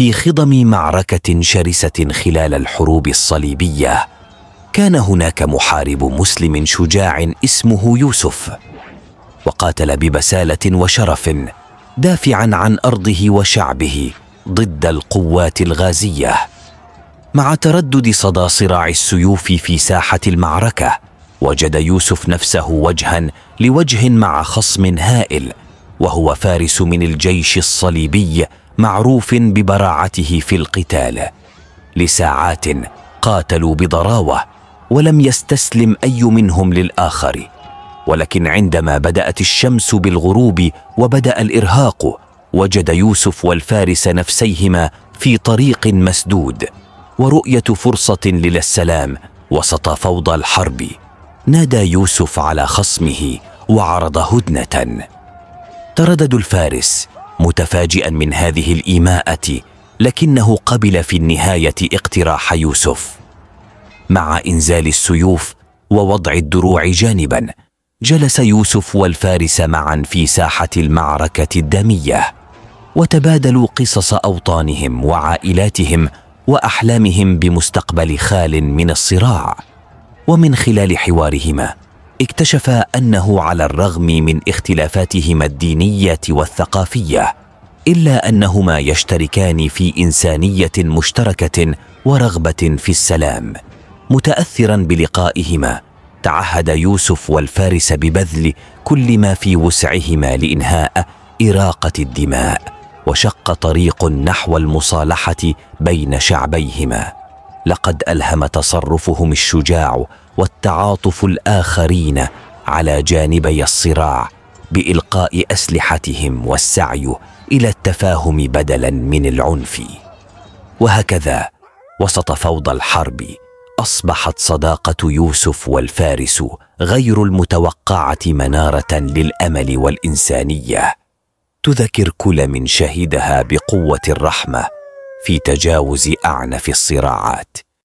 في خضم معركه شرسه خلال الحروب الصليبيه كان هناك محارب مسلم شجاع اسمه يوسف وقاتل ببساله وشرف دافعا عن ارضه وشعبه ضد القوات الغازيه مع تردد صدى صراع السيوف في ساحه المعركه وجد يوسف نفسه وجها لوجه مع خصم هائل وهو فارس من الجيش الصليبي معروف ببراعته في القتال لساعات قاتلوا بضراوه ولم يستسلم اي منهم للاخر ولكن عندما بدات الشمس بالغروب وبدا الارهاق وجد يوسف والفارس نفسيهما في طريق مسدود ورؤيه فرصه للسلام وسط فوضى الحرب نادى يوسف على خصمه وعرض هدنه تردد الفارس متفاجئا من هذه الايماءه لكنه قبل في النهايه اقتراح يوسف مع انزال السيوف ووضع الدروع جانبا جلس يوسف والفارس معا في ساحه المعركه الداميه وتبادلوا قصص اوطانهم وعائلاتهم واحلامهم بمستقبل خال من الصراع ومن خلال حوارهما اكتشف انه على الرغم من اختلافاتهما الدينيه والثقافيه الا انهما يشتركان في انسانيه مشتركه ورغبه في السلام متاثرا بلقائهما تعهد يوسف والفارس ببذل كل ما في وسعهما لانهاء اراقه الدماء وشق طريق نحو المصالحه بين شعبيهما لقد الهم تصرفهم الشجاع والتعاطف الاخرين على جانبي الصراع بالقاء اسلحتهم والسعي الى التفاهم بدلا من العنف وهكذا وسط فوضى الحرب اصبحت صداقه يوسف والفارس غير المتوقعه مناره للامل والانسانيه تذكر كل من شهدها بقوه الرحمه في تجاوز اعنف الصراعات